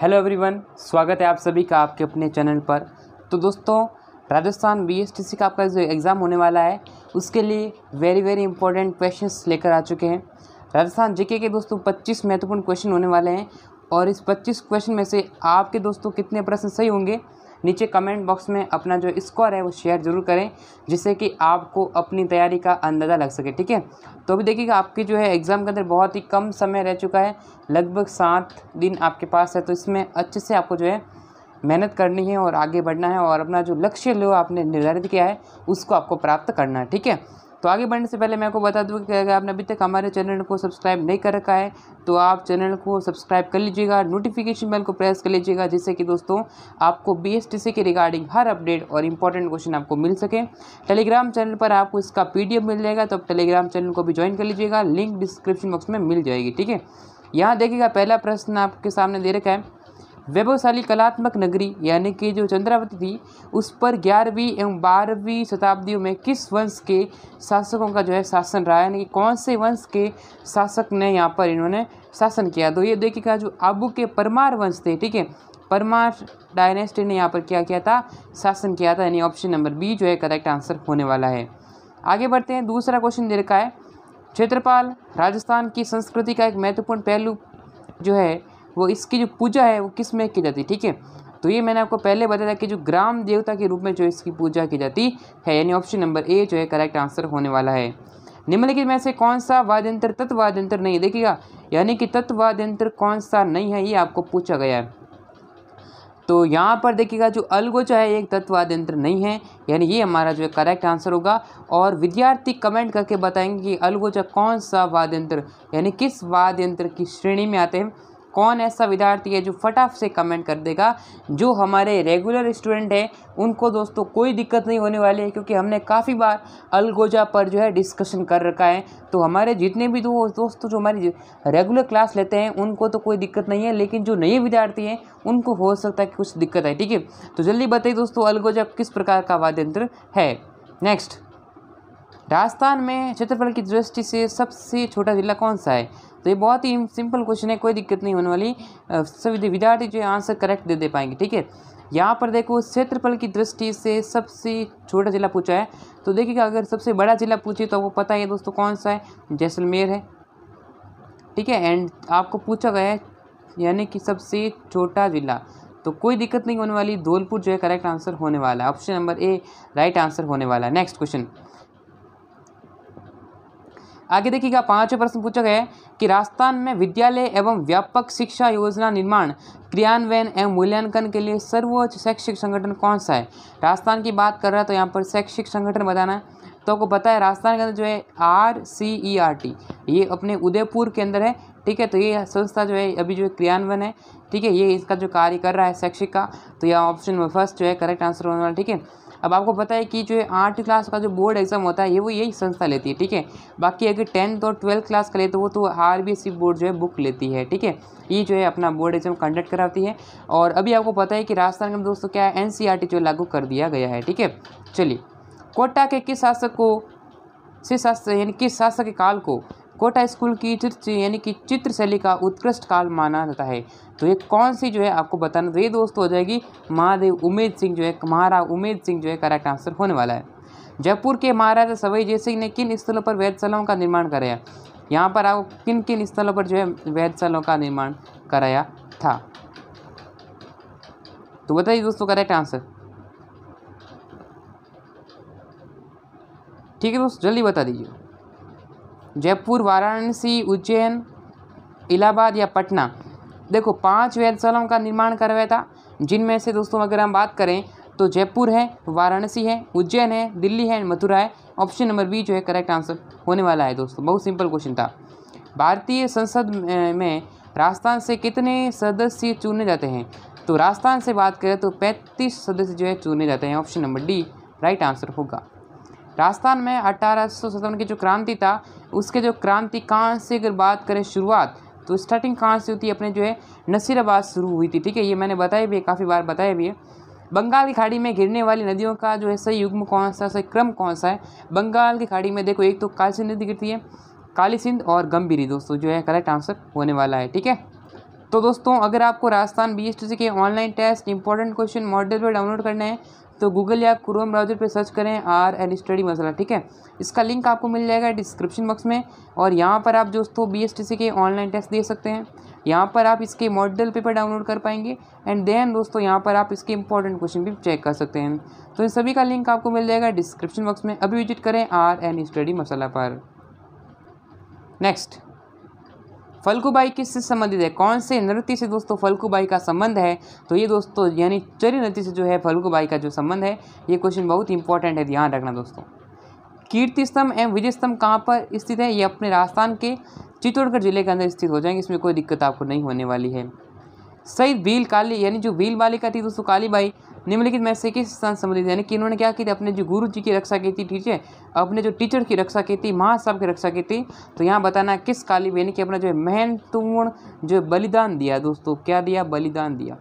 hello everyone स्वागत है आप सभी का आपके अपने चैनल पर तो दोस्तों राजस्थान बीएसटीसी का आपका जो एग्ज़ाम होने वाला है उसके लिए वेरी वेरी इंपॉर्टेंट क्वेश्चंस लेकर आ चुके हैं राजस्थान जीके के दोस्तों 25 महत्वपूर्ण क्वेश्चन होने वाले हैं और इस 25 क्वेश्चन में से आपके दोस्तों कितने प्रश्न सही होंगे नीचे कमेंट बॉक्स में अपना जो स्कोर है वो शेयर ज़रूर करें जिससे कि आपको अपनी तैयारी का अंदाज़ा लग सके ठीक है तो अभी देखिएगा आपकी जो है एग्ज़ाम के अंदर बहुत ही कम समय रह चुका है लगभग सात दिन आपके पास है तो इसमें अच्छे से आपको जो है मेहनत करनी है और आगे बढ़ना है और अपना जो लक्ष्य लो आपने निर्धारित किया है उसको आपको प्राप्त करना है ठीक है तो आगे बढ़ने से पहले मैं आपको बता दूँ कि अगर आपने अभी तक हमारे चैनल को सब्सक्राइब नहीं कर रखा है तो आप चैनल को सब्सक्राइब कर लीजिएगा नोटिफिकेशन बेल को प्रेस कर लीजिएगा जिससे कि दोस्तों आपको बी के रिगार्डिंग हर अपडेट और इंपॉर्टेंट क्वेश्चन आपको मिल सके टेलीग्राम चैनल पर आपको इसका पी मिल जाएगा तो आप टेलीग्राम चैनल को भी ज्वाइन कर लीजिएगा लिंक डिस्क्रिप्शन बॉक्स में मिल जाएगी ठीक है यहाँ देखिएगा पहला प्रश्न आपके सामने दे रखा है वैभवशाली कलात्मक नगरी यानी कि जो चंद्रावती थी उस पर ग्यारहवीं एवं बारहवीं शताब्दियों में किस वंश के शासकों का जो है शासन रहा यानी कि कौन से वंश के शासक ने यहाँ पर इन्होंने शासन किया तो ये देखिएगा जो आबू के परमार वंश थे ठीक है परमार डायनेस्टी ने यहाँ पर क्या किया था शासन किया था यानी ऑप्शन नंबर बी जो है करेक्ट आंसर होने वाला है आगे बढ़ते हैं दूसरा क्वेश्चन दे रखा है क्षेत्रपाल राजस्थान की संस्कृति का एक महत्वपूर्ण पहलू जो है वो इसकी जो पूजा है वो किस में की जाती है ठीक है तो ये मैंने आपको पहले बताया था कि जो ग्राम देवता के रूप में जो इसकी पूजा की जाती है यानी ऑप्शन नंबर ए जो है करेक्ट आंसर होने वाला है निम्नलिखित में से कौन सा वाद्यंत्र तत्वाद्यंत्र नहीं देखिएगा हाँ, यानी कि तत्वाद्यंत्र कौन सा नहीं है ये आपको पूछा गया है तो यहाँ पर देखिएगा जो अलगोचा है एक तत्ववाद यंत्र नहीं है यानी ये हमारा जो है करेक्ट आंसर होगा और विद्यार्थी कमेंट करके बताएंगे कि अलगोचा कौन सा वाद्य यंत्र यानी किस वाद्य यंत्र की श्रेणी में आते हैं कौन ऐसा विद्यार्थी है जो फटाफट से कमेंट कर देगा जो हमारे रेगुलर स्टूडेंट हैं उनको दोस्तों कोई दिक्कत नहीं होने वाली है क्योंकि हमने काफ़ी बार अलगोजा पर जो है डिस्कशन कर रखा है तो हमारे जितने भी दो दोस्तों जो हमारी रेगुलर क्लास लेते हैं उनको तो कोई दिक्कत नहीं है लेकिन जो नए विद्यार्थी हैं उनको हो सकता है कि कुछ दिक्कत है ठीक है तो जल्दी बताइए दोस्तों अलगोजा किस प्रकार का वाद्यंत्र है नेक्स्ट राजस्थान में क्षेत्रफल की दृष्टि से सबसे छोटा जिला कौन सा है तो ये बहुत ही सिंपल क्वेश्चन है कोई दिक्कत नहीं होने वाली सभी विद्यार्थी जो है आंसर करेक्ट दे दे पाएंगे ठीक है यहाँ पर देखो क्षेत्रफल की दृष्टि से सबसे छोटा जिला पूछा है तो देखिएगा अगर सबसे बड़ा जिला पूछे तो आपको पता है दोस्तों कौन सा है जैसलमेर है ठीक है एंड आपको पूछा गया है यानी कि सबसे छोटा जिला तो कोई दिक्कत नहीं होने वाली धौलपुर जो है करेक्ट आंसर होने वाला है option number A right answer होने वाला है नेक्स्ट क्वेश्चन आगे देखिएगा पाँचवें प्रश्न पूछा गया है कि राजस्थान में विद्यालय एवं व्यापक शिक्षा योजना निर्माण क्रियान्वयन एवं मूल्यांकन के लिए सर्वोच्च शैक्षिक संगठन कौन सा है राजस्थान की बात कर रहा है तो यहाँ पर शैक्षिक संगठन बताना है तो आपको पता है राजस्थान के अंदर जो है R C E R T ये अपने उदयपुर के अंदर है ठीक है तो ये संस्था जो है अभी जो क्रियान्वयन है ठीक है ये इसका जो कार्य कर रहा है शैक्षिक का तो यह ऑप्शन फर्स्ट जो है करेक्ट आंसर होने वाला ठीक है अब आपको पता है कि जो आठ क्लास का जो बोर्ड एग्जाम होता है ये वो यही संस्था लेती है ठीक है बाकी अगर टेंथ और ट्वेल्थ क्लास का लेते हो तो आर बोर्ड तो जो है बुक लेती है ठीक है ये जो है अपना बोर्ड एग्जाम कंडक्ट कराती है और अभी आपको पता है कि राजस्थान में दोस्तों क्या है टी e जो लागू कर दिया गया है ठीक है चलिए कोटा के किस शासक को से शासक यानी किस शासक के काल को कोटा स्कूल की चित्र यानी कि चित्रशैली का उत्कृष्ट काल माना जाता है तो ये कौन सी जो है आपको बताना तो ये दोस्तों हो जाएगी महादेव उमेद सिंह जो है महाराव उमेद सिंह जो है करेक्ट आंसर होने वाला है जयपुर के महाराजा सवई जय सिंह ने किन स्थलों पर वैधशालाओं का निर्माण कराया यहाँ पर आप किन किन स्थलों पर जो है वैधशालाओं का निर्माण कराया था तो बताइए दोस्तों करेक्ट आंसर ठीक है दोस्तों जल्दी बता दीजिए जयपुर वाराणसी उज्जैन इलाहाबाद या पटना देखो पांच वेदशालाओं का निर्माण करवाया था जिनमें से दोस्तों अगर हम बात करें तो जयपुर है वाराणसी है उज्जैन है दिल्ली है मथुरा है ऑप्शन नंबर बी जो है करेक्ट आंसर होने वाला है दोस्तों बहुत सिंपल क्वेश्चन था भारतीय संसद में राजस्थान से कितने सदस्य चुने जाते हैं तो राजस्थान से बात करें तो पैंतीस सदस्य जो है चुने जाते हैं option number D right answer होगा राजस्थान में अठारह की जो क्रांति था उसके जो क्रांति कहाँ से अगर बात करें शुरुआत तो स्टार्टिंग कहाँ से होती है अपने जो है नसीराबाद शुरू हुई थी ठीक है ये मैंने बताया भी है काफ़ी बार बताया भी है बंगाल की खाड़ी में गिरने वाली नदियों का जो है सही युग्म कौन सा सही क्रम कौन सा है बंगाल की खाड़ी में देखो एक तो कालसी नदी गिरती है काली सिंध और गंभीरी दोस्तों जो है करेक्ट आंसर होने वाला है ठीक है तो दोस्तों अगर आपको राजस्थान बी के online test important question model पर डाउनलोड करना है तो गूगल या क्रोम ब्राउजर पे सर्च करें आर एन स्टडी मसाला ठीक है इसका लिंक आपको मिल जाएगा डिस्क्रिप्शन बॉक्स में और यहाँ पर आप दोस्तों बी के ऑनलाइन टेस्ट दे सकते हैं यहाँ पर आप इसके मॉडल पेपर डाउनलोड कर पाएंगे एंड देन दोस्तों यहाँ पर आप इसके इंपॉर्टेंट क्वेश्चन भी चेक कर सकते हैं तो इन सभी का लिंक आपको मिल जाएगा डिस्क्रिप्शन बॉक्स में अभी विजिट करें आर एन स्टडी मसाला पर नेक्स्ट फल्कुबाई किससे संबंधित है कौन से नृत्य से दोस्तों फल्कुबाई का संबंध है तो ये दोस्तों यानी चरी नृत्य से जो है फल्कुबाई का जो संबंध है ये क्वेश्चन बहुत इंपॉर्टेंट है ध्यान रखना दोस्तों कीर्ति स्तंभ एवं विजय स्तंभ कहाँ पर स्थित है ये अपने राजस्थान के चित्तौड़गढ़ जिले के अंदर स्थित हो जाएंगे इसमें कोई दिक्कत आपको नहीं होने वाली है सही व्हील काली यानी जो बील बालिका थी दोस्तों कालीबाई निम्नलिखित में से किस स्थान संबंधित यानी कि इन्होंने क्या की थी अपने जो गुरु जी की रक्षा की थी ठीक है अपने जो टीचर की रक्षा की थी साहब की रक्षा की थी तो यहाँ बताना किस काली यानी कि अपना जो महत्वपूर्ण जो बलिदान दिया दोस्तों क्या दिया बलिदान दिया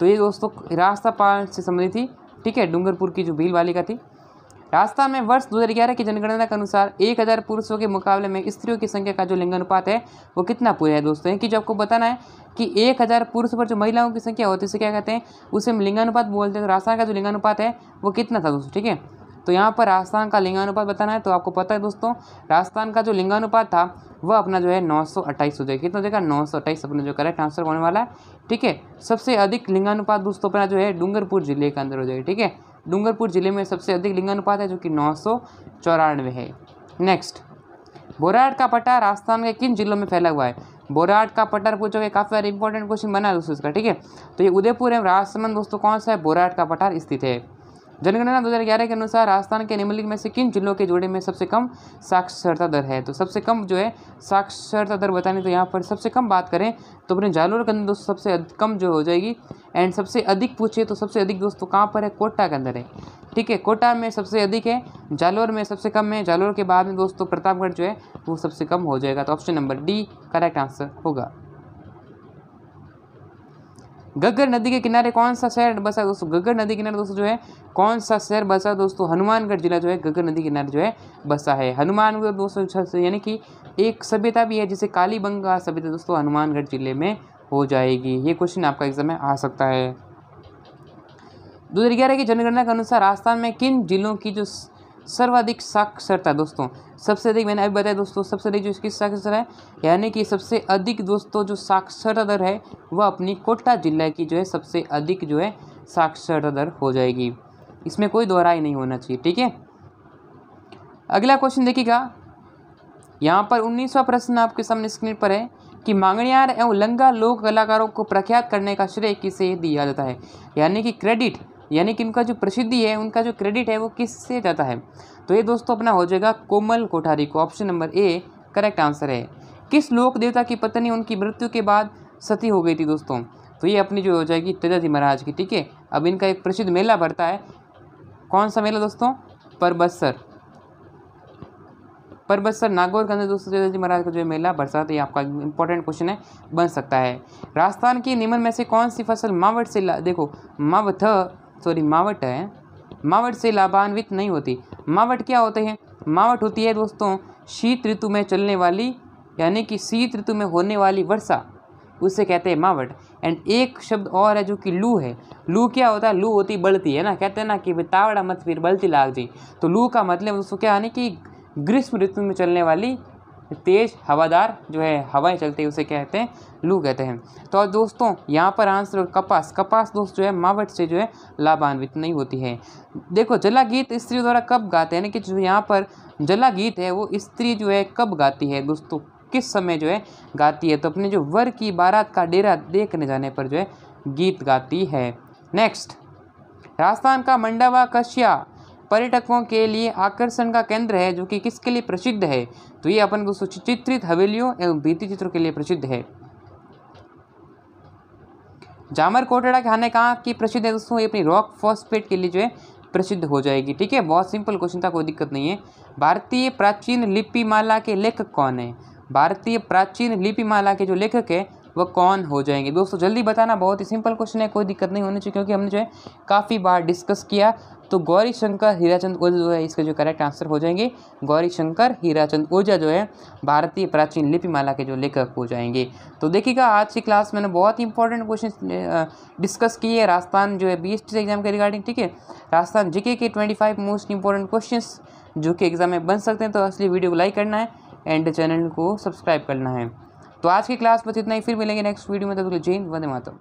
तो ये दोस्तों रास्ता पाल से संबंधित थी ठीक है डूंगरपुर की जो भील बालिका थी राजस्थान में वर्ष 2011 की जनगणना के अनुसार 1000 पुरुषों के मुकाबले में स्त्रियों की संख्या का जो लिंगानुपात है वो कितना पूरा है दोस्तों कि जो आपको बताना है कि 1000 पुरुष पर जो महिलाओं की संख्या होती है उसे क्या कहते हैं उसे हम लिंगानुपात बोलते हैं तो राजस्थान का जो लिंगानुपात है वो कितना था दोस्तों ठीक है तो यहाँ पर राजस्थान का लिंगानुपात बताना है तो आपको पता है दोस्तों राजस्थान का जो लिंगानुपात था वह अपना जो है नौ सौ अट्ठाईस हो जाएगा कितना देखा नौ सौ अट्ठाईस अपना जो करेक्ट आंसर होने वाला है ठीक है सबसे अधिक लिंगानुपात दोस्तों अपना जो है डूंगरपुर जिले के अंदर हो जाएगा ठीक है डूंगरपुर जिले में सबसे अधिक लिंगानुपात है जो कि नौ है नेक्स्ट बोराट का पट्टा राजस्थान के किन जिलों में फैला हुआ है बोराट का पट्टा पूछोगे काफ़ी सारे इंपॉर्टेंट क्वेश्चन बना है दोस्तों इसका ठीक है तो ये उदयपुर एवं राजसमंद दोस्तों कौन सा है बोराट का पठार स्थित है जनगणना 2011 के अनुसार राजस्थान के निम्नलिखित में से किन जिलों के जोड़े में सबसे कम साक्षरता दर है तो सबसे कम जो है साक्षरता दर बताने तो यहाँ पर सबसे कम बात करें तो अपने जालोर के अंदर दोस्तों सबसे कम जो हो जाएगी एंड सबसे अधिक पूछे तो सबसे अधिक दोस्तों कहाँ पर है कोटा के अंदर है ठीक है कोटा में सबसे अधिक है जालोर में सबसे कम है जालोर के बाद में दोस्तों प्रतापगढ़ जो है वो सबसे कम हो जाएगा तो option number D correct answer होगा गग्गर नदी के किनारे कौन सा शहर बसा दोस्तों गग्गर नदी के किनारे दोस्तों जो है कौन सा शहर बसा दोस्तों हनुमानगढ़ जिला जो है गग्गर नदी के किनारे जो है बसा है हनुमानगढ़ दोस्तों यानी कि एक सभ्यता भी है जिसे कालीबंगा सभ्यता दोस्तों हनुमानगढ़ जिले में हो जाएगी ये क्वेश्चन आपका एग्जाम में आ सकता है दो हज़ार ग्यारह की जनगणना के अनुसार राजस्थान में किन जिलों की जो सर्वाधिक साक्षरता दोस्तों सबसे अधिक मैंने अभी बताया दोस्तों सबसे अधिक जो इसकी साक्षरता है यानी कि सबसे अधिक दोस्तों जो साक्षरता दर है वह अपनी कोटा जिला की जो है सबसे अधिक जो है साक्षरता दर हो जाएगी इसमें कोई दोहराई नहीं होना चाहिए ठीक है अगला क्वेश्चन देखिएगा यहाँ पर उन्नीसवा प्रश्न आपके सामने स्क्रीन पर है कि मांगणियार एवं लंगा लोक कलाकारों को प्रख्यात करने का श्रेय किसे दिया जाता है यानी कि क्रेडिट यानी कि उनका जो प्रसिद्धि है उनका जो क्रेडिट है वो किससे जाता है तो ये दोस्तों अपना हो जाएगा कोमल कोठारी को option number A correct answer है किस लोक देवता की पत्नी उनकी मृत्यु के बाद सती हो गई थी दोस्तों तो ये अपनी जो हो जाएगी तेजाजी महाराज की ठीक है अब इनका एक प्रसिद्ध मेला भरता है कौन सा मेला दोस्तों परबसर परबसर नागौर के अंदर दोस्तों तेजाजी महाराज का जो मेला भरसा था तो ये आपका इंपॉर्टेंट क्वेश्चन है बन सकता है राजस्थान की निमन में से कौन सी फसल मावट से देखो मावथ सॉरी मावट है मावट से लाभान्वित नहीं होती मावट क्या होते हैं मावट होती है दोस्तों शीत ऋतु में चलने वाली यानी कि शीत ऋतु में होने वाली वर्षा उसे कहते हैं मावट एंड एक शब्द और है जो कि लू है लू क्या होता है लू होती बढ़ती है ना कहते हैं ना कि तावड़ा मत फिर बलती लाग जी तो लू का मतलब उसको क्या है कि ग्रीष्म ऋतु में चलने वाली तेज़ हवादार जो है हवाएं चलती है उसे कहते हैं लू कहते हैं तो दोस्तों यहाँ पर आंसर कपास कपास दोस्त जो है मावट से जो है लाभान्वित नहीं होती है देखो जला गीत स्त्री द्वारा कब गाते हैं यानी कि जो यहाँ पर जला गीत है वो स्त्री जो है कब गाती है दोस्तों किस समय जो है गाती है तो अपने जो वर की बारात का डेरा देखने जाने पर जो है गीत गाती है नेक्स्ट राजस्थान का मंडवा कश्या पर्यटकों के लिए आकर्षण का केंद्र है जो कि किसके लिए प्रसिद्ध है तो ये अपन को सुचित्रित हवेलियों एवं भीति चित्रों के लिए प्रसिद्ध है जामर कोटड़ा खाने कहा की प्रसिद्ध है दोस्तों ये अपनी रॉक फॉस्पेट के लिए जो है प्रसिद्ध हो जाएगी ठीक है बहुत सिंपल क्वेश्चन था कोई दिक्कत नहीं है भारतीय प्राचीन लिपिमाला के लेखक कौन है भारतीय प्राचीन लिपिमाला के जो लेखक है वह कौन हो जाएंगे दोस्तों जल्दी बताना बहुत ही सिंपल क्वेश्चन है कोई दिक्कत नहीं होनी चाहिए क्योंकि हमने जो है काफ़ी बार डिस्कस किया तो गौरी शंकर हीराचंद ओझा जो है इसके जो करेक्ट आंसर हो जाएंगे गौरी शंकर हीराचंद ओझा जो है भारतीय प्राचीन लिपिमाला के जो लेखक हो जाएंगे तो देखिएगा आज की क्लास मैंने बहुत ही इंपॉर्टेंट क्वेश्चन डिस्कस किए राजस्थान जो है बी एस एग्जाम के रिगार्डिंग ठीक है राजस्थान जीके के twenty five most important question जो कि एग्जाम में बन सकते हैं तो असली वीडियो को लाइक करना है एंड चैनल को सब्सक्राइब करना है तो आज की क्लास बस इतना ही फिर मिलेंगे नेक्स्ट वीडियो में तो जय हिंद वंदे मातम